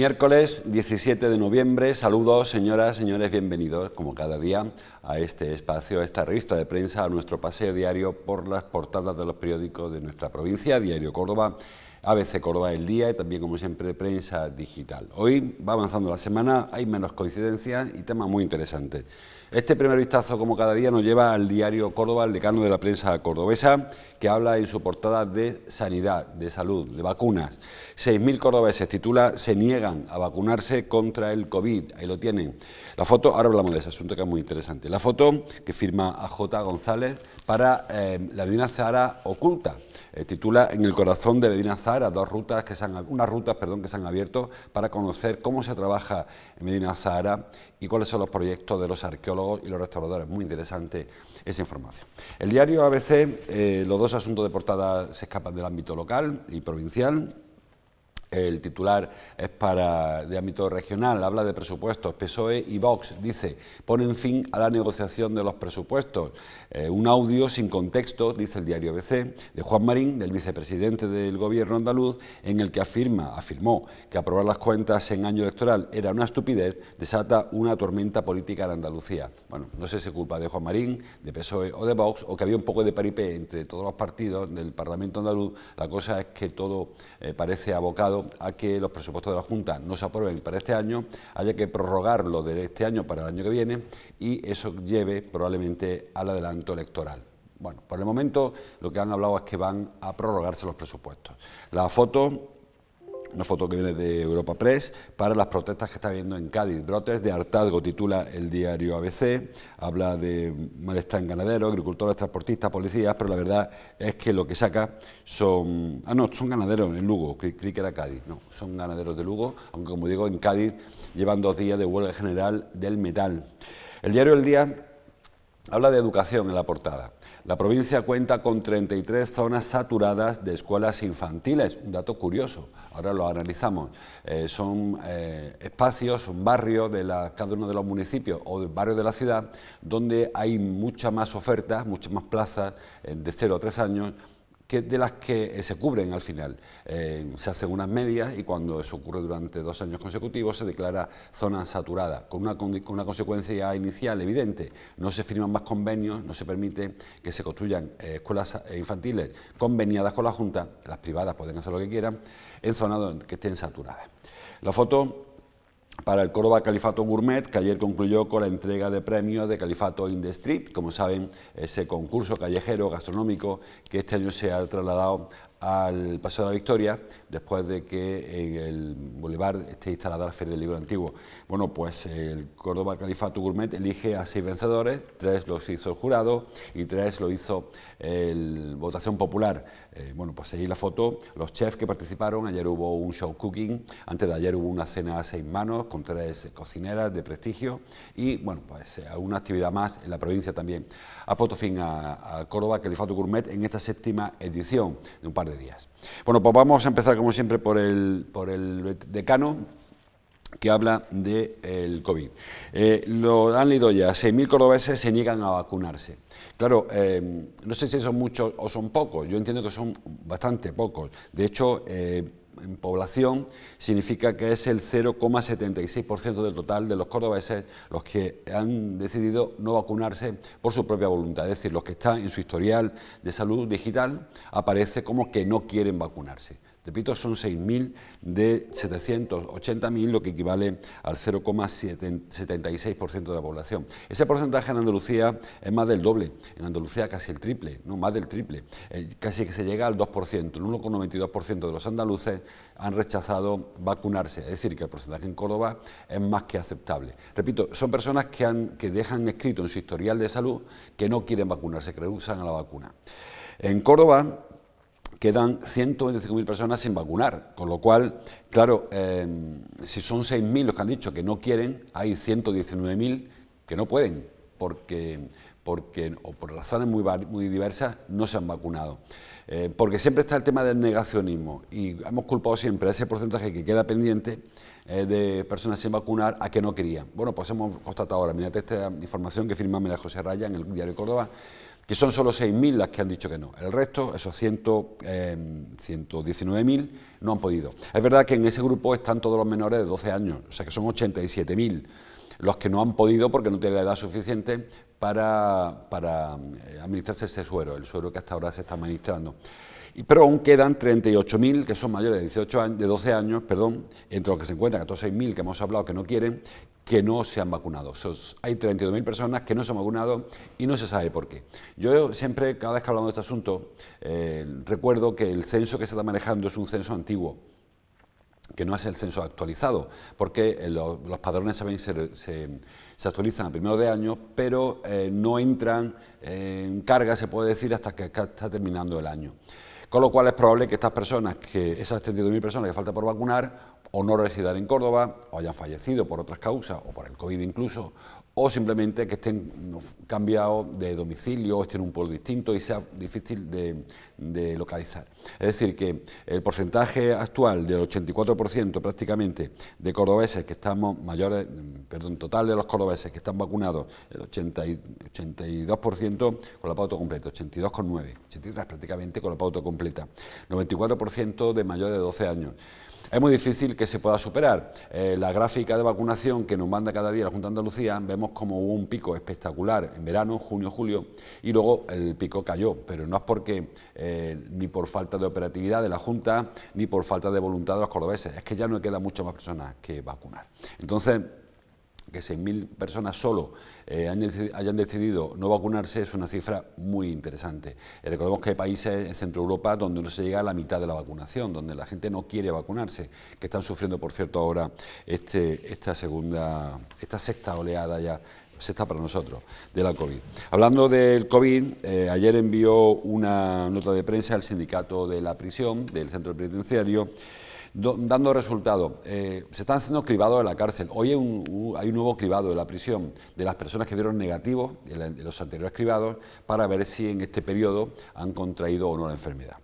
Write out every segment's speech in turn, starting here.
Miércoles 17 de noviembre, saludos señoras, señores, bienvenidos como cada día a este espacio, a esta revista de prensa, a nuestro paseo diario por las portadas de los periódicos de nuestra provincia, Diario Córdoba ABC Córdoba el día y también, como siempre, prensa digital. Hoy va avanzando la semana, hay menos coincidencias y temas muy interesantes. Este primer vistazo, como cada día, nos lleva al diario Córdoba, el decano de la prensa cordobesa, que habla en su portada de sanidad, de salud, de vacunas. 6.000 cordobeses, titula, se niegan a vacunarse contra el COVID. Ahí lo tienen. La foto, ahora hablamos de ese asunto que es muy interesante. La foto que firma AJ González para eh, la Medina Zahara oculta. Eh, titula En el corazón de Medina Zara, dos rutas que se han, unas rutas perdón, que se han abierto para conocer cómo se trabaja en Medina Zara y cuáles son los proyectos de los arqueólogos y los restauradores. Muy interesante esa información. El diario ABC, eh, los dos asuntos de portada se escapan del ámbito local y provincial. El titular es para de ámbito regional, habla de presupuestos. PSOE y Vox dice, ponen fin a la negociación de los presupuestos. Eh, un audio sin contexto, dice el diario BC, de Juan Marín, del vicepresidente del gobierno andaluz, en el que afirma, afirmó que aprobar las cuentas en año electoral era una estupidez, desata una tormenta política en Andalucía. Bueno, no sé si es culpa de Juan Marín, de PSOE o de Vox, o que había un poco de paripé entre todos los partidos del Parlamento andaluz. La cosa es que todo eh, parece abocado a que los presupuestos de la Junta no se aprueben para este año, haya que prorrogarlo de este año para el año que viene y eso lleve probablemente al adelanto electoral. Bueno, por el momento lo que han hablado es que van a prorrogarse los presupuestos. La foto una foto que viene de Europa Press, para las protestas que está habiendo en Cádiz. Brotes de hartazgo, titula el diario ABC, habla de malestar en ganaderos, agricultores, transportistas, policías, pero la verdad es que lo que saca son... Ah, no, son ganaderos en Lugo, creí que era Cádiz, no, son ganaderos de Lugo, aunque como digo, en Cádiz llevan dos días de huelga general del metal. El diario El Día habla de educación en la portada. La provincia cuenta con 33 zonas saturadas de escuelas infantiles, un dato curioso, ahora lo analizamos. Eh, son eh, espacios, son barrios de cada uno de los municipios o de barrios de la ciudad donde hay mucha más oferta, muchas más plazas eh, de 0 a 3 años que de las que eh, se cubren al final. Eh, se hacen unas medias y cuando eso ocurre durante dos años consecutivos se declara zona saturada, con una, consecuencia inicial evidente. No se firman más convenios, no se permite que se construyan eh, escuelas infantiles conveniadas con la Junta, las privadas pueden hacer lo que quieran, en zonas que estén saturadas. La foto para el Córdoba Califato Gourmet, que ayer concluyó con la entrega de premios de Califato in the Street, como saben, ese concurso callejero gastronómico que este año se ha trasladado al Paseo de la Victoria, después de que en el Boulevard esté instalada la Feria del Libro Antiguo. Bueno, pues eh, el Córdoba Califato Gourmet elige a seis vencedores, tres los hizo el jurado y tres lo hizo el votación popular. Eh, bueno, pues ahí la foto, los chefs que participaron, ayer hubo un show cooking, antes de ayer hubo una cena a seis manos con tres eh, cocineras de prestigio y bueno, pues una actividad más en la provincia también. A puesto fin a, Córdoba Califato Gourmet en esta séptima edición de un par de días. Bueno, pues vamos a empezar como siempre por el decano que habla del el COVID. Eh, lo han leído ya, 6.000 cordobeses se niegan a vacunarse. Claro, em, no sé si son muchos o son pocos, yo entiendo que son bastante pocos. De hecho, eh, en población significa que es el 0,76% del total de los cordobeses los que han decidido no vacunarse por su propia voluntad, es decir, los que están en su historial de salud digital aparece como que no quieren vacunarse. Repito, son 6.000 de 780.000, lo que equivale al 0,76% de la población. Ese porcentaje en Andalucía es más del doble, en Andalucía casi el triple, no más del triple, eh, casi que se llega al 2%, el 1,92% de los andaluces han rechazado vacunarse, es decir, que el porcentaje en Córdoba es más que aceptable. Repito, son personas que, han, que dejan escrito en su historial de salud que no quieren vacunarse, que rehusan a la vacuna. En Córdoba, quedan 125.000 personas sin vacunar, con lo cual, claro, em, si son 6.000 los que han dicho que no quieren, hay 119.000 que no pueden, porque, porque o por razones muy, muy diversas no se han vacunado. Eh, porque siempre está el tema del negacionismo y hemos culpado siempre a ese porcentaje que queda pendiente eh, de personas sin vacunar a que no querían. Bueno, pues hemos constatado ahora, mediante esta información que firmó Mira José Raya en el Diario Córdoba, que son solo 6.000 las que han dicho que no. El resto, esos 119.000, em, no han podido. Es verdad que en ese grupo están todos los menores de 12 años, o sea que son 87.000 los que no han podido porque no tienen la edad suficiente para, eh, administrarse ese suero, el suero que hasta ahora se está administrando. Pero aún quedan 38.000 que son mayores de, 18 años, de 12 años, perdón, entre los que se encuentran 14.000 que hemos hablado que no quieren, que no se han vacunado. hay 32.000 personas que no se han vacunado y no se sabe por qué. Yo siempre, cada vez que hablamos de este asunto, eh, recuerdo que el censo que se está manejando es un censo antiguo que no es el censo actualizado, porque eh, los, padrones se, actualizan a primeros de año, pero eh, no entran en carga, se puede decir, hasta que está terminando el año. Con lo cual es probable que estas personas, que esas 32.000 personas que falta por vacunar, o no residan en Córdoba, o hayan fallecido por otras causas, o por el COVID incluso, o simplemente que estén cambiados de domicilio, estén en un pueblo distinto y sea difícil de, localizar. Es decir, que el porcentaje actual del 84% prácticamente de cordobeses que estamos mayores, perdón, total de los cordobeses que están vacunados, el 82% con la pauta completa, 82,9, 83 prácticamente con la pauta completa, 94% de mayores de 12 años es muy difícil que se pueda superar. Eh, la gráfica de vacunación que nos manda cada día la Junta de Andalucía, vemos como hubo un pico espectacular en verano, junio, julio, y luego el pico cayó, pero no es porque eh, ni por falta de operatividad de la Junta, ni por falta de voluntad de los cordobeses, es que ya no queda muchas más personas que vacunar. Entonces, que 6.000 personas solo eh, hayan decidido no vacunarse es una cifra muy interesante. Eh, recordemos que hay países en Centro Europa donde no se llega a la mitad de la vacunación, donde la gente no quiere vacunarse, que están sufriendo, por cierto, ahora este, esta segunda, esta sexta oleada ya sexta para nosotros, de la COVID. Hablando del COVID, eh, ayer envió una nota de prensa al sindicato de la prisión del centro penitenciario dando resultados, eh, se están haciendo cribados de la cárcel. Hoy hay un, nuevo cribado de la prisión de las personas que dieron negativos de los anteriores cribados para ver si en este periodo han contraído o no la enfermedad.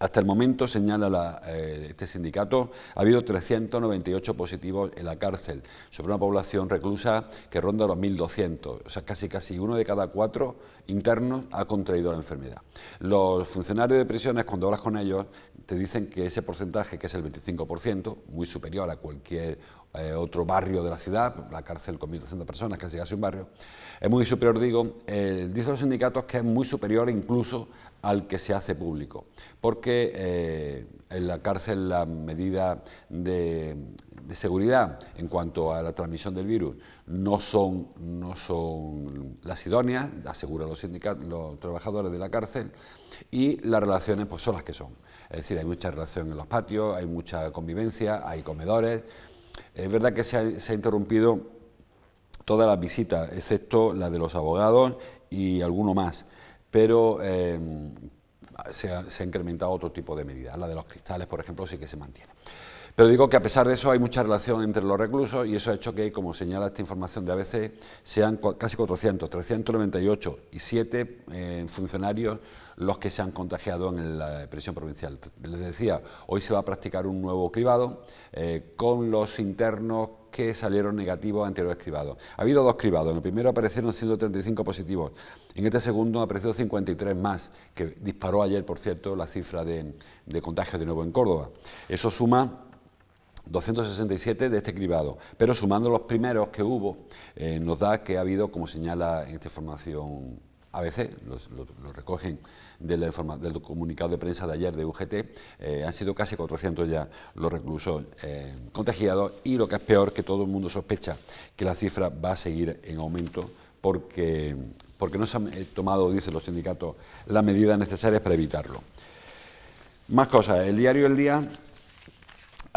Hasta el momento, señala eh, este sindicato, ha habido 398 positivos en la cárcel, sobre una población reclusa que ronda los 1.200. O sea, casi casi uno de cada cuatro internos ha contraído la enfermedad. Los funcionarios de prisiones, cuando hablas con ellos, te dicen que ese porcentaje, que es el 25%, muy superior a cualquier eh, otro barrio de la ciudad, la cárcel con 1.200 personas, casi casi un barrio, es muy superior, digo, eh, dicen los sindicatos que es muy superior incluso al que se hace público. Porque eh, en la cárcel la medida de, seguridad en cuanto a la transmisión del virus no son, no son las idóneas, aseguran los, los trabajadores de la cárcel, y las relaciones pues, son las que son. Es decir, hay mucha relación en los patios, hay mucha convivencia, hay comedores. Es verdad que se ha, interrumpido todas las visitas, excepto la de los abogados y alguno más pero em, se, ha, se ha incrementado otro tipo de medidas. La de los cristales, por ejemplo, sí que se mantiene. Pero digo que a pesar de eso hay mucha relación entre los reclusos y eso ha hecho que, como señala esta información de ABC, sean casi 400, 398 y 7 eh, funcionarios los que se han contagiado en la prisión provincial. Les decía, hoy se va a practicar un nuevo cribado eh, con los internos que salieron negativos los cribados. Ha habido dos cribados. En el primero aparecieron 135 positivos. En este segundo aparecieron 53 más, que disparó ayer, por cierto, la cifra de, de contagios de nuevo en Córdoba. Eso suma 267 de este cribado, pero sumando los primeros que hubo, eh, nos da que ha habido, como señala en esta información ABC, lo, recogen del comunicado de prensa de ayer de UGT, eh, han sido casi 400 ya los reclusos eh, contagiados y lo que es peor, que todo el mundo sospecha que la cifra va a seguir en aumento porque, porque no se han tomado, dicen los sindicatos, las medidas necesarias para evitarlo. Más cosas, el diario El Día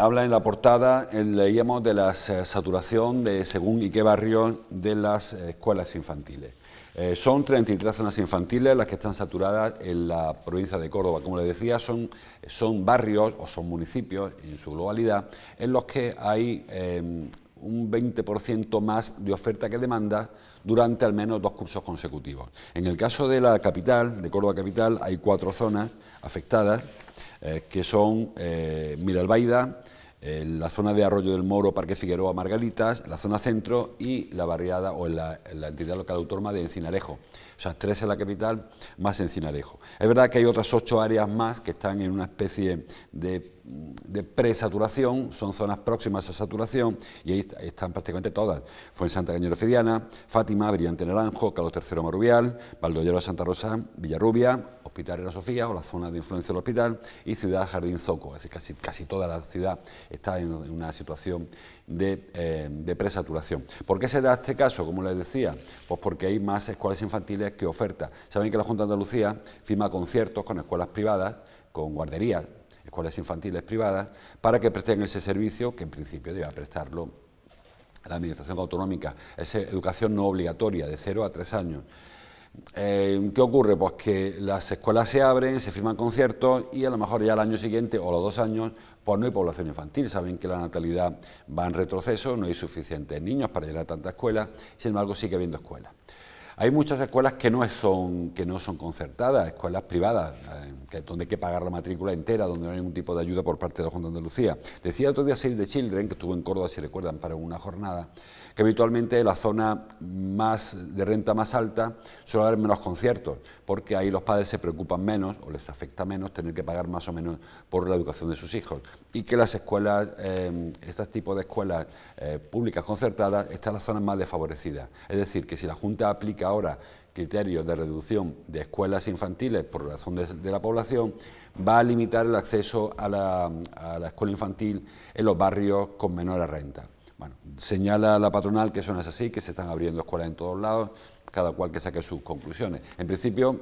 habla en la portada, leíamos de la eh, saturación de según y qué barrio de las escuelas infantiles. Eh, son 33 zonas infantiles las que están saturadas en la provincia de Córdoba. Como le decía, son, son barrios o son municipios en su globalidad en los que hay eh, un 20% más de oferta que demanda durante al menos dos cursos consecutivos. En el caso de la capital, de Córdoba Capital, hay cuatro zonas afectadas eh, que son eh, Miralbaida, eh, la zona de Arroyo del Moro, Parque Figueroa, Margalitas, la zona centro y la barriada o la, la, entidad local autónoma de Encinarejo. O sea, tres en la capital más Encinarejo. Es verdad que hay otras ocho áreas más que están en una especie de de presaturación, son zonas próximas a saturación y ahí están prácticamente todas. Fue en Santa Cañero Fidiana, Fátima, Brillante Naranjo, Carlos III Marubial, Valdollero Santa Rosa, Villarrubia, Hospital de la Sofía o la zona de influencia del hospital y Ciudad Jardín Zoco. Es decir, casi, casi toda la ciudad está en una situación de, eh, de, presaturación. ¿Por qué se da este caso? Como les decía, pues porque hay más escuelas infantiles que oferta... Saben que la Junta de Andalucía firma conciertos con escuelas privadas, con guarderías escuelas infantiles privadas, para que presten ese servicio que en principio debía prestarlo la Administración Autonómica, esa educación no obligatoria de cero a tres años. Eh, ¿Qué ocurre? Pues que las escuelas se abren, se firman conciertos y a lo mejor ya el año siguiente o los dos años pues no hay población infantil. Saben que la natalidad va en retroceso, no hay suficientes niños para llegar a tanta escuela, sin embargo sigue habiendo escuelas. Hay muchas escuelas que no son, que no son concertadas, escuelas privadas, que, donde hay que pagar la matrícula entera, donde no hay ningún tipo de ayuda por parte de la Junta de Andalucía. Decía otro día Save the Children, que estuvo en Córdoba, si recuerdan, para una jornada, que habitualmente la zona más de renta más alta suele haber menos conciertos, porque ahí los padres se preocupan menos o les afecta menos tener que pagar más o menos por la educación de sus hijos. Y que las escuelas, eh, este tipo de escuelas eh, públicas concertadas, están las zonas más desfavorecidas. Es decir, que si la Junta aplica ahora criterios de reducción de escuelas infantiles por razón de, la población, va a limitar el acceso a la escuela infantil en los barrios con menor renta. Bueno, señala la patronal que eso no es así, que se están abriendo escuelas en todos lados, cada cual que saque sus conclusiones. En principio,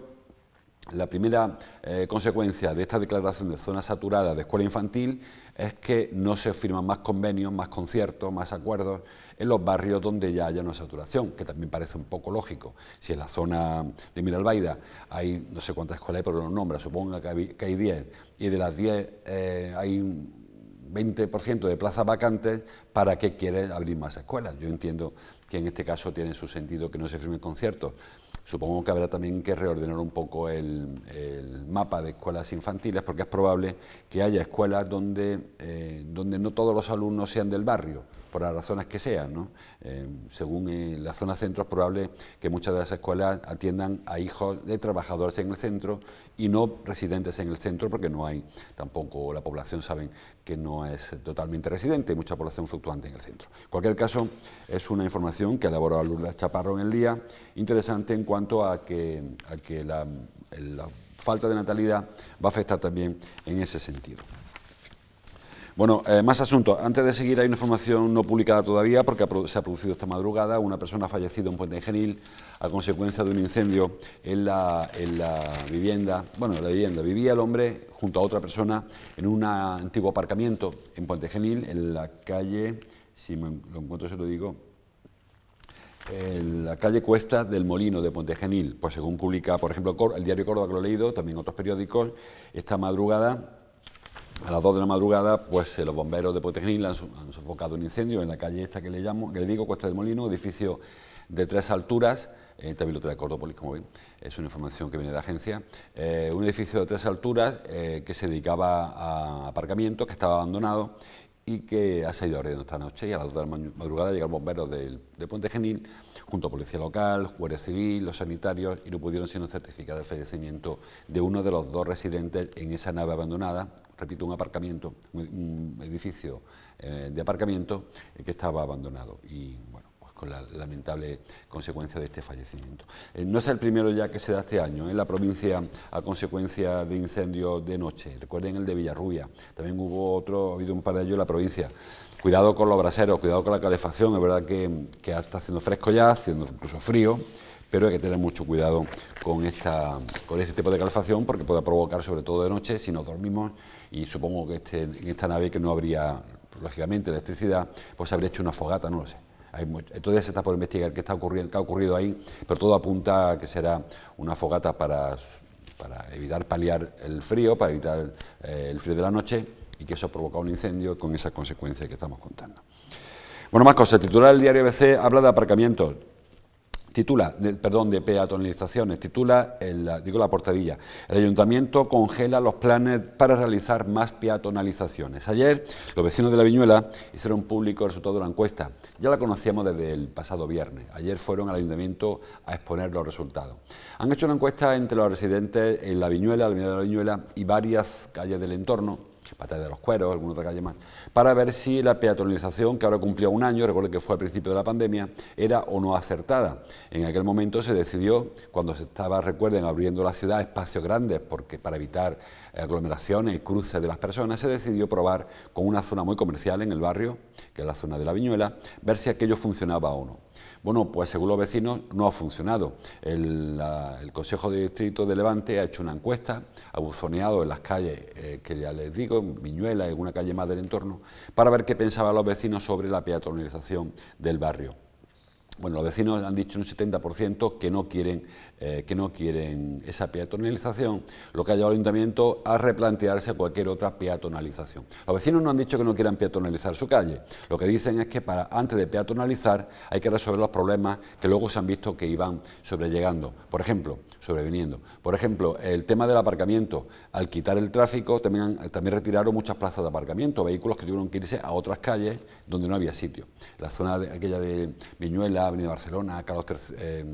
la primera eh, consecuencia de esta declaración de zona saturada de escuela infantil es que no se firman más convenios, más conciertos, más acuerdos en los barrios donde ya haya una saturación, que también parece un poco lógico. Si en la zona de Miralbaida hay no sé cuántas escuelas hay, pero los nombra, suponga que hay 10, y de las 10 eh, hay 20% de plazas vacantes, ¿para qué quieres abrir más escuelas? Yo entiendo que en este caso tiene su sentido que no se firmen conciertos. Supongo que habrá también que reordenar un poco el, mapa de escuelas infantiles, porque es probable que haya escuelas donde eh, no todos los alumnos sean del barrio por las razones que sean. Eh, según eh, la zona centro es probable que muchas de las escuelas atiendan a hijos de trabajadores en el centro y no residentes en el centro porque no hay, tampoco la población saben que no es totalmente residente, hay mucha población fluctuante en el centro. En cualquier caso, es una información que elaboró Lula Chaparro en el día, interesante en cuanto a que, la falta de natalidad va a afectar también en ese sentido. Bueno, eh, más asunto. Antes de seguir, hay una información no publicada todavía porque se ha producido esta madrugada. Una persona ha fallecido en Puente Genil a consecuencia de un incendio en la, vivienda. Bueno, en la vivienda. Vivía el hombre junto a otra persona en un antiguo aparcamiento en Puente Genil, en la calle, si me lo encuentro se lo digo, en la calle Cuesta del Molino de Genil. pues según publica, por ejemplo, el diario Córdoba que lo he leído, también otros periódicos, esta madrugada a las 2 de la madrugada, pues eh, los bomberos de Puente han, han, sofocado un incendio en la calle esta que le llamo, que le digo Cuesta del Molino, edificio de tres alturas, eh, ...también lo trae Cordópolis, como ven, es una información que viene de agencia, eh, un edificio de tres alturas que se dedicaba a aparcamiento, que estaba abandonado y que ha salido ardiendo esta noche y a las 2 de la madrugada llegaron bomberos de, de Puente Genil junto a policía local, Guardia Civil, los sanitarios y no pudieron sino certificar el fallecimiento de uno de los dos residentes en esa nave abandonada repito, un aparcamiento, un, edificio eh, de aparcamiento eh, que estaba abandonado. Y bueno, pues con la lamentable consecuencia de este fallecimiento. Eh, no es el primero ya que se da este año en la provincia a consecuencia de incendios de noche. Recuerden el de Villarrubia, también hubo otro, ha habido un par de ellos en la provincia. Cuidado con los braseros, cuidado con la calefacción, es verdad que, que está haciendo fresco ya, haciendo incluso frío pero hay que tener mucho cuidado con, esta, con este tipo de calefacción porque puede provocar, sobre todo de noche, si no dormimos, y supongo que este, en esta nave que no habría, lógicamente, electricidad, pues habría hecho una fogata, no lo sé. Hay todavía se está por investigar qué está ocurriendo, qué ha ocurrido ahí, pero todo apunta a que será una fogata para, para evitar paliar el frío, para evitar eh, el frío de la noche y que eso ha provocado un incendio con esas consecuencias que estamos contando. Bueno, más cosas. El titular del diario BC habla de aparcamientos titula, perdón, de peatonalizaciones, titula, digo la portadilla, el ayuntamiento congela los planes para realizar más peatonalizaciones. Ayer los vecinos de la Viñuela hicieron público el resultado de la encuesta, ya la conocíamos desde el pasado viernes, ayer fueron al ayuntamiento a exponer los resultados. Han hecho una encuesta entre los residentes en la Viñuela, la Avenida de la Viñuela y varias calles del entorno Batalla de los Cueros, alguna otra calle más, para ver si la peatonalización, que ahora cumplió un año, recuerdo que fue al principio de la pandemia, era o no acertada. En aquel momento se decidió, cuando se estaba, recuerden, abriendo la ciudad, espacios grandes, porque para evitar aglomeraciones y cruces de las personas, se decidió probar con una zona muy comercial en el barrio, que es la zona de la Viñuela, ver si aquello funcionaba o no. Bueno, pues según los vecinos no ha funcionado. El, Consejo de Distrito de Levante ha hecho una encuesta, ha buzoneado en las calles eh, que ya les digo, en Viñuela, en una calle más del entorno, para ver qué pensaban los vecinos sobre la peatonalización del barrio bueno, los vecinos han dicho un 70% que no quieren, eh, que no quieren esa peatonalización, lo que ha llevado al ayuntamiento a replantearse cualquier otra peatonalización. Los vecinos no han dicho que no quieran peatonalizar su calle, lo que dicen es que para antes de peatonalizar hay que resolver los problemas que luego se han visto que iban sobrellegando. Por ejemplo, sobreviniendo. Por ejemplo, el tema del aparcamiento. Al quitar el tráfico, también, también retiraron muchas plazas de aparcamiento, vehículos que tuvieron que irse a otras calles donde no había sitio. La zona de, aquella de Viñuela, Avenida Barcelona, Carlos III, eh,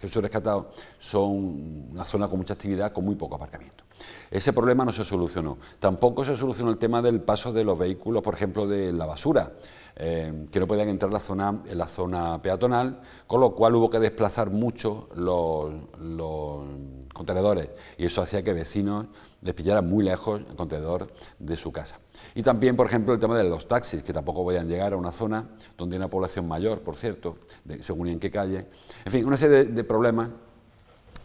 Rescatado, son una zona con mucha actividad, con muy poco aparcamiento. Ese problema no se solucionó. Tampoco se solucionó el tema del paso de los vehículos, por ejemplo, de la basura, eh, que no podían entrar en la, zona, la zona peatonal, con lo cual hubo que desplazar mucho los, contenedores y eso hacía que vecinos les pillaran muy lejos el contenedor de su casa. Y también, por ejemplo, el tema de los taxis, que tampoco podían llegar a una zona donde hay una población mayor, por cierto, según en qué calle. En fin, una serie de problemas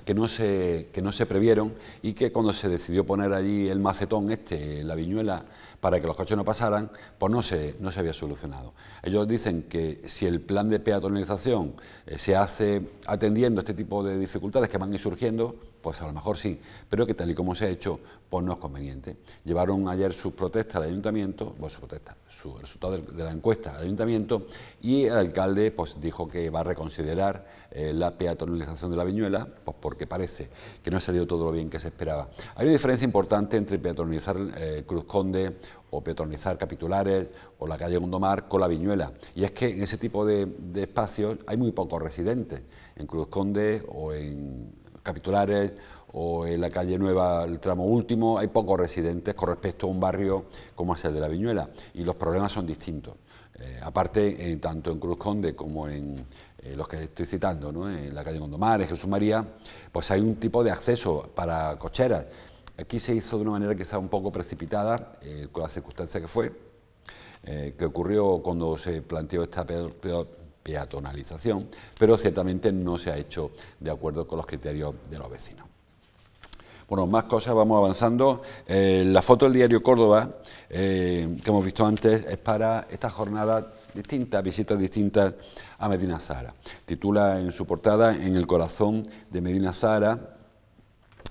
que no, se, no se previeron y que cuando se decidió poner allí el macetón este, la viñuela, para que los coches no pasaran, pues no se, no se había solucionado. Ellos dicen que si el plan de peatonalización eh, se hace atendiendo este tipo de dificultades que van a ir surgiendo, pues a lo mejor sí, pero que tal y como se ha hecho, pues no es conveniente. Llevaron ayer su protesta al ayuntamiento, bueno, su protesta, su resultado de la encuesta al ayuntamiento, y el alcalde pues, dijo que va a reconsiderar eh, la peatonalización de la viñuela, pues porque parece que no ha salido todo lo bien que se esperaba. Hay una diferencia importante entre peatonalizar eh, Cruz Conde o peatonalizar Capitulares o la calle Gondomar con la viñuela, y es que en ese tipo de, de espacios hay muy pocos residentes. En Cruz Conde o en capitulares o en la calle Nueva, el tramo último, hay pocos residentes con respecto a un barrio como es el de la Viñuela y los problemas son distintos. Eh, aparte, eh, tanto en Cruz Conde como en eh, los que estoy citando, ¿no? en la calle en Jesús María, pues hay un tipo de acceso para cocheras. Aquí se hizo de una manera que quizá un poco precipitada, con la circunstancia que fue, que ocurrió cuando se planteó esta tonalización... pero ciertamente no se ha hecho de acuerdo con los criterios de los vecinos. Bueno, más cosas, vamos avanzando. Eh, la foto del diario Córdoba, eh, que hemos visto antes, es para esta jornada ...distinta, visitas distintas a Medina Zara. Titula en su portada En el corazón de Medina Zara.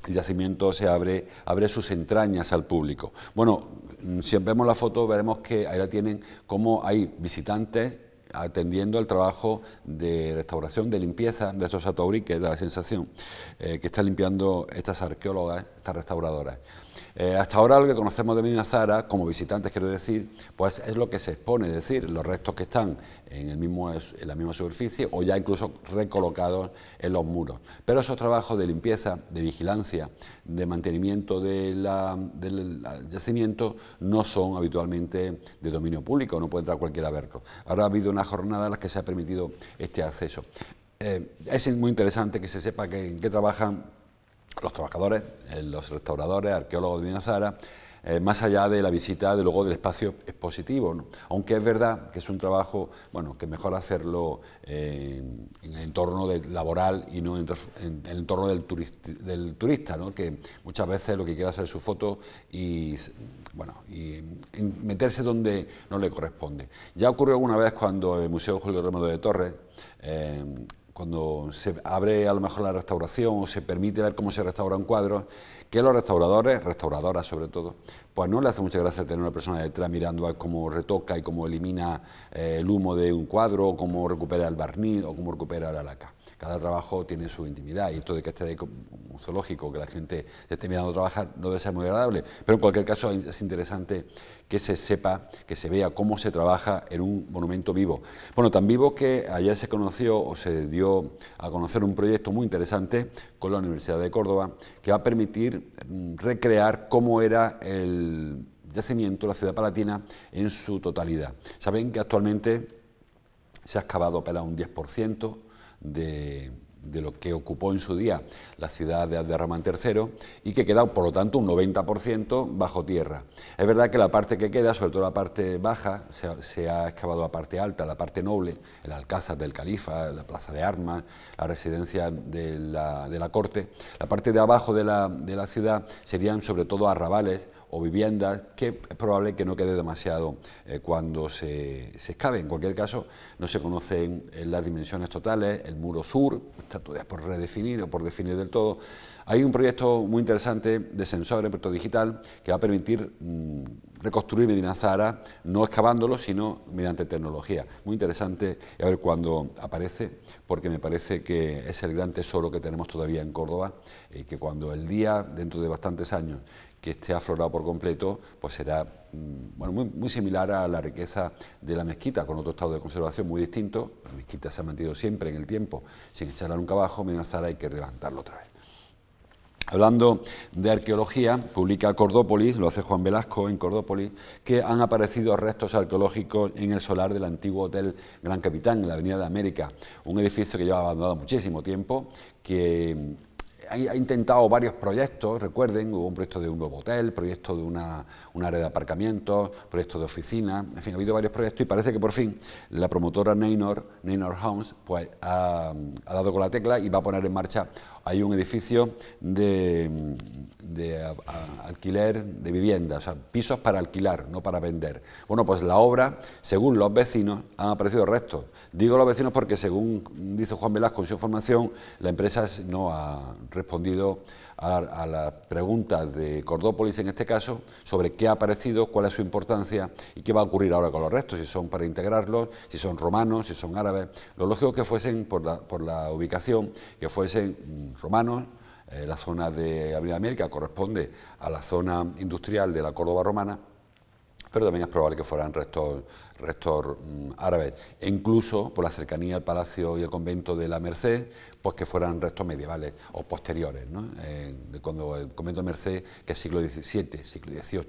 El yacimiento se abre, abre sus entrañas al público. Bueno, mm, si vemos la foto veremos que ahí la tienen como hay visitantes atendiendo al trabajo de restauración, de limpieza de esos que da la sensación eh, que está limpiando estas arqueólogas, estas restauradoras. Eh, hasta ahora lo que conocemos de Medina como visitantes quiero decir, pues es lo que se expone, es decir, los restos que están en, la misma superficie o ya incluso recolocados en los muros. Pero esos trabajos de limpieza, de vigilancia, de mantenimiento del yacimiento no son habitualmente de dominio público, no puede entrar cualquier a Ahora ha habido una jornada en la que se ha permitido este acceso. Eh, es muy interesante que se sepa que, en qué trabajan los trabajadores, eh, los restauradores, arqueólogos de Dinazara, eh, más allá de la visita de luego del espacio expositivo, aunque es verdad que es un trabajo bueno que mejor hacerlo eh, en el entorno laboral y no en, el entorno del, turista, que muchas veces lo que quiere hacer es su foto y bueno y, meterse donde no le corresponde. Ya ocurrió alguna vez cuando el Museo Julio Romero de Torres cuando se abre a lo mejor la restauración o se permite ver cómo se restaura un cuadro, que los restauradores, restauradoras sobre todo, pues no le hace mucha gracia tener una persona detrás mirando a cómo retoca y cómo elimina eh, el humo de un cuadro, cómo recupera el barniz o cómo recupera la laca cada trabajo tiene su intimidad y esto de que esté un zoológico, que la gente esté mirando trabajar, no debe ser muy agradable, pero en cualquier caso es interesante que se sepa, que se vea cómo se trabaja en un monumento vivo. Bueno, tan vivo que ayer se conoció o se dio a conocer un proyecto muy interesante con la Universidad de Córdoba que va a permitir mm, recrear cómo era el yacimiento, la ciudad palatina, en su totalidad. Saben que actualmente se ha excavado apenas un 10%, de, lo que ocupó en su día la ciudad de Ramán III y que queda, por lo tanto, un 90% bajo tierra. Es verdad que la parte que queda, sobre todo la parte baja, se ha, excavado la parte alta, la parte noble, el alcázar del califa, la plaza de armas, la residencia de la, corte. La parte de abajo de la, de la ciudad serían sobre todo arrabales o viviendas que es probable que no quede demasiado eh, cuando se, se, excave. En cualquier caso, no se conocen eh, las dimensiones totales, el muro sur, está todavía por redefinir o por definir del todo. Hay un proyecto muy interesante de sensores, proyecto digital, que va a permitir mm, reconstruir Medina Zara, no excavándolo, sino mediante tecnología. Muy interesante, a ver cuándo aparece, porque me parece que es el gran tesoro que tenemos todavía en Córdoba, y que cuando el día, dentro de bastantes años, que esté aflorado por completo, pues será mm, muy, similar a la riqueza de la mezquita, con otro estado de conservación muy distinto. La mezquita se ha mantenido siempre en el tiempo, sin echarla nunca abajo, mientras hay que levantarlo otra vez. Hablando de arqueología, publica Cordópolis, lo hace Juan Velasco en Cordópolis, que han aparecido restos arqueológicos en el solar del antiguo Hotel Gran Capitán, en la Avenida de América, un edificio que lleva abandonado muchísimo tiempo, que ha intentado varios proyectos, recuerden, hubo un proyecto de un nuevo hotel, proyecto de una, un área de aparcamiento, proyecto de oficina, en fin, ha habido varios proyectos y parece que por fin la promotora Neynor, Homes, pues ha dado con la tecla y va a poner en marcha hay un edificio de, alquiler de viviendas, o sea, pisos para alquilar, no para vender. Bueno, pues la obra, según los vecinos, han aparecido restos. Digo los vecinos porque, según dice Juan Velasco en su formación, la empresa no ha respondido a, las preguntas de Cordópolis, en este caso, sobre qué ha aparecido, cuál es su importancia y qué va a ocurrir ahora con los restos, si son para integrarlos, si son romanos, si son árabes. Lo lógico que fuesen, por la ubicación, que fuesen mm, romanos, eh, la zona de Avenida América corresponde a la zona industrial de la Córdoba romana, pero también es probable que fueran restos, restos mm, árabes, e incluso por la cercanía al palacio y el convento de la Merced, pues que fueran restos medievales o posteriores, ¿no? de cuando el convento de Merced, que es siglo XVII, siglo XVIII.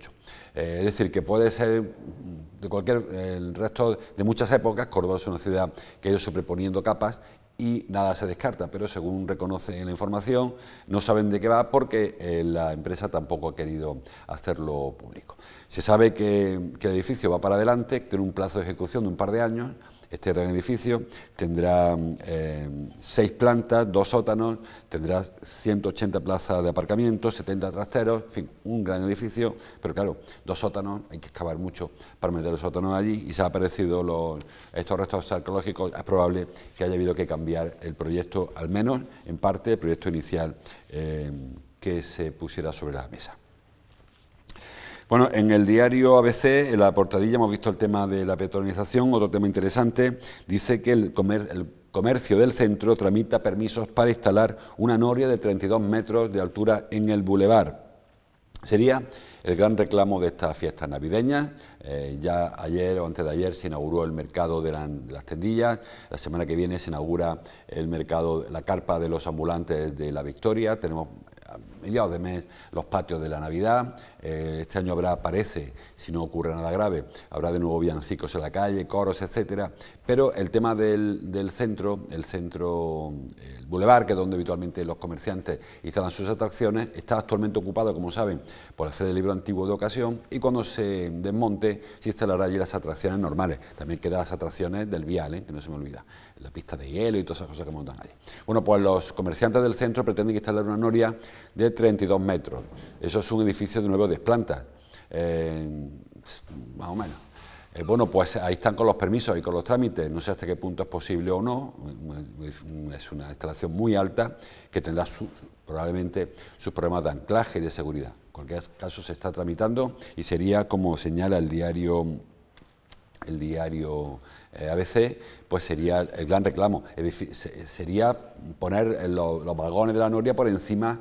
Eh, es decir, que puede ser mm, de cualquier el resto de muchas épocas, Córdoba es una ciudad que ha ido sobreponiendo capas y nada se descarta, pero según reconoce la información, no saben de qué va porque eh, la empresa tampoco ha querido hacerlo público. Se sabe que, que el edificio va para adelante, tiene un plazo de ejecución de un par de años, este gran edificio tendrá eh, seis plantas, dos sótanos, tendrá 180 plazas de aparcamiento, 70 trasteros, en fin, un gran edificio, pero claro, dos sótanos, hay que excavar mucho para meter los sótanos allí y se han aparecido estos restos arqueológicos, es probable que haya habido que cambiar el proyecto, al menos en parte el proyecto inicial eh, que se pusiera sobre la mesa. Bueno, en el diario ABC, en la portadilla, hemos visto el tema de la petronización. otro tema interesante. Dice que el, comer, el comercio del centro tramita permisos para instalar una noria de 32 metros de altura en el bulevar. Sería el gran reclamo de estas fiestas navideñas. Eh, ya ayer o antes de ayer se inauguró el mercado de, de, las tendillas, la semana que viene se inaugura el mercado, la carpa de los ambulantes de la Victoria, tenemos a mediados de mes los patios de la Navidad. Eh, este año habrá, parece, si no ocurre nada grave, habrá de nuevo villancicos en la calle, coros, etcétera. Pero el tema del, centro, el centro, el bulevar, que es donde habitualmente los comerciantes instalan sus atracciones, está actualmente ocupado, como saben, por la fe del Libro Antiguo de Ocasión y cuando se desmonte se instalará allí las atracciones normales. También quedan las atracciones del vial, ¿eh? que no se me olvida, la pista de hielo y todas esas cosas que montan allí. Bueno, pues los comerciantes del centro pretenden instalar una noria de 32 metros. Eso es un edificio de nuevo de plantas, más o menos. Eh, bueno, pues ahí están con los permisos y con los trámites, no sé hasta qué punto es posible o no, es una instalación muy alta que tendrá probablemente sus problemas de anclaje y de seguridad. En cualquier caso se está tramitando y sería, como señala el diario el diario eh, ABC, pues sería el gran reclamo, sería poner los, los vagones de la Noria por encima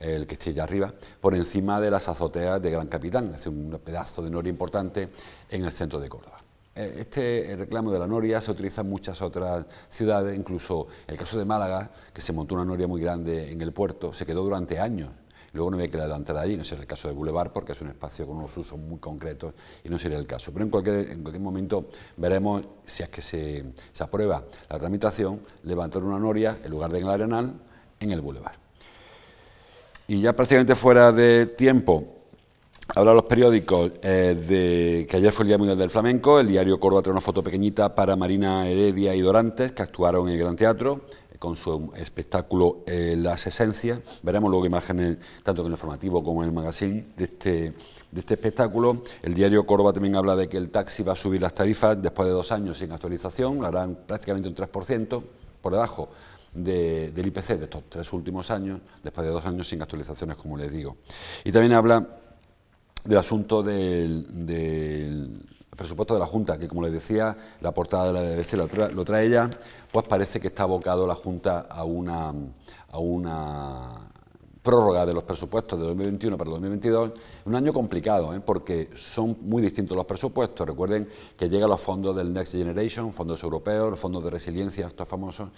el que esté allá arriba, por encima de las azoteas de Gran Capitán, hace un pedazo de noria importante en el centro de Córdoba. Eh, este reclamo de la noria se utiliza en muchas otras ciudades, incluso el caso de Málaga, que se montó una noria muy grande en el puerto, se quedó durante años. Luego no había que la levantar allí, no sería el caso de Boulevard porque es un espacio con unos usos muy concretos y no sería el caso. Pero en cualquier, en cualquier momento veremos si es que se, aprueba la tramitación, levantar una noria en lugar de en el Arenal, en el Boulevard. Y ya prácticamente fuera de tiempo, hablan los periódicos eh, de que ayer fue el Día Mundial del Flamenco. El diario Córdoba trae una foto pequeñita para Marina Heredia y Dorantes, que actuaron en el Gran Teatro eh, con su espectáculo eh, Las Esencias. Veremos luego imágenes, tanto en el informativo como en el magazine, de este, de este espectáculo. El diario Córdoba también habla de que el taxi va a subir las tarifas después de dos años sin actualización, harán prácticamente un 3% por debajo del IPC de estos tres últimos años, después de dos años sin actualizaciones, como les digo. Y también habla del asunto del, presupuesto de la Junta, que como les decía, la portada de la DBC lo trae, lo ella, pues parece que está abocado la Junta a una, a una prórroga de los presupuestos de 2021 para 2022, un año complicado, ¿eh? porque son muy distintos los presupuestos. Recuerden que llegan los fondos del Next Generation, fondos europeos, los fondos de resiliencia, estos famosos,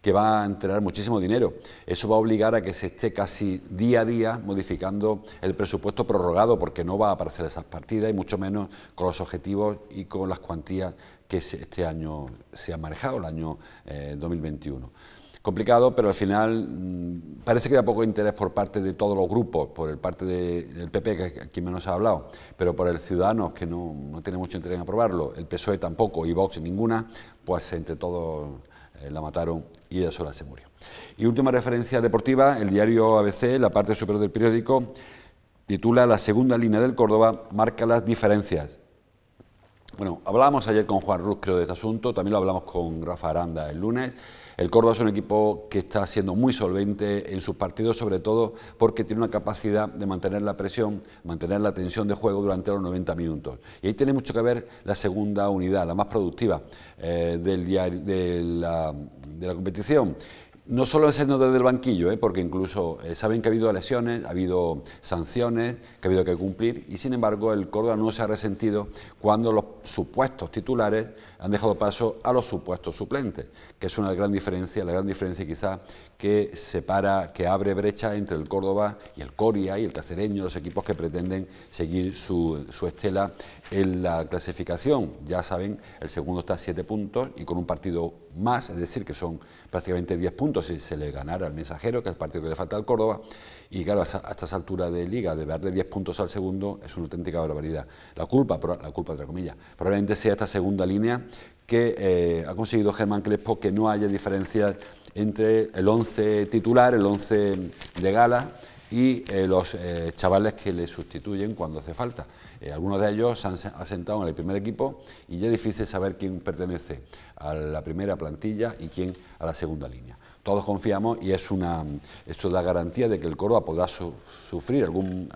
que va a entrenar muchísimo dinero. Eso va a obligar a que se esté casi día a día modificando el presupuesto prorrogado, porque no va a aparecer esas partidas y mucho menos con los objetivos y con las cuantías que este año se ha manejado, el año 2021 eh, complicado, pero al final mm, parece que hay poco interés por parte de todos los grupos, por el parte del PP, que aquí menos ha hablado, pero por el Ciudadanos, que no, no tiene mucho interés en aprobarlo, el PSOE tampoco y Vox ninguna, pues entre todos eh, la mataron y ella sola se murió. Y última referencia deportiva, el diario ABC, la parte superior del periódico, titula La segunda línea del Córdoba marca las diferencias. Bueno, hablábamos ayer con Juan Ruz, creo, de este asunto, también lo hablamos con Rafa Aranda el lunes. El Córdoba es un equipo que está siendo muy solvente en sus partidos, sobre todo porque tiene una capacidad de mantener la presión, mantener la tensión de juego durante los 90 minutos. Y ahí tiene mucho que ver la segunda unidad, la más productiva eh, del, de, de la competición. No solo seno desde el banquillo, ¿eh? porque incluso eh, saben que ha habido lesiones, ha habido sanciones que ha habido que cumplir y sin embargo el Córdoba no se ha resentido cuando los supuestos titulares han dejado paso a los supuestos suplentes, que es una gran diferencia, la gran diferencia quizás que separa, que abre brecha entre el Córdoba y el Coria y el Cacereño, los equipos que pretenden seguir su, estela en la clasificación. Ya saben, el segundo está a 7 puntos y con un partido más, es decir, que son prácticamente 10 puntos si se le ganara al mensajero, que es el partido que le falta al Córdoba. Y claro, a estas alturas de liga, de darle 10 puntos al segundo es una auténtica barbaridad. La culpa, la culpa entre comillas, probablemente sea esta segunda línea que eh, ha conseguido Germán Crespo que no haya diferencias entre el 11 titular, el 11 de gala y eh, los eh, chavales que le sustituyen cuando hace falta. algunos de ellos se han asentado en el primer equipo y ya es difícil saber quién pertenece a la primera plantilla y quién a la segunda línea. Todos confiamos y es una, esto da garantía de que el Córdoba podrá sufrir algún,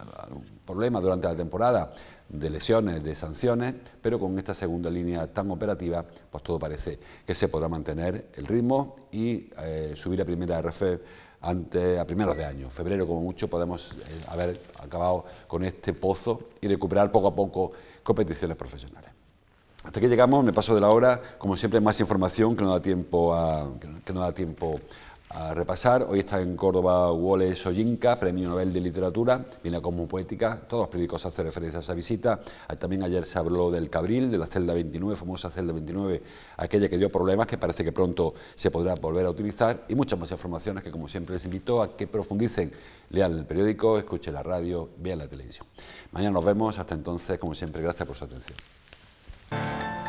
problema durante la temporada de lesiones, de sanciones, pero con esta segunda línea tan operativa, pues todo parece que se podrá mantener el ritmo y eh, subir a primera RF ante, a primeros de año. Febrero, como mucho, podemos eh, haber acabado con este pozo y recuperar poco a poco competiciones profesionales. Hasta aquí llegamos, me paso de la hora, como siempre más información que no da tiempo a, que no da tiempo a repasar. Hoy está en Córdoba Wallace Soyinka, Premio Nobel de Literatura, viene como poética, todos los periódicos hacen referencia a esa visita. Ah, también ayer se habló del Cabril, de la celda 29, famosa celda 29, aquella que dio problemas que parece que pronto se podrá volver a utilizar y muchas más informaciones que como siempre les invito a que profundicen. Lean el periódico, escuchen la radio, vean la televisión. Mañana nos vemos, hasta entonces, como siempre, gracias por su atención.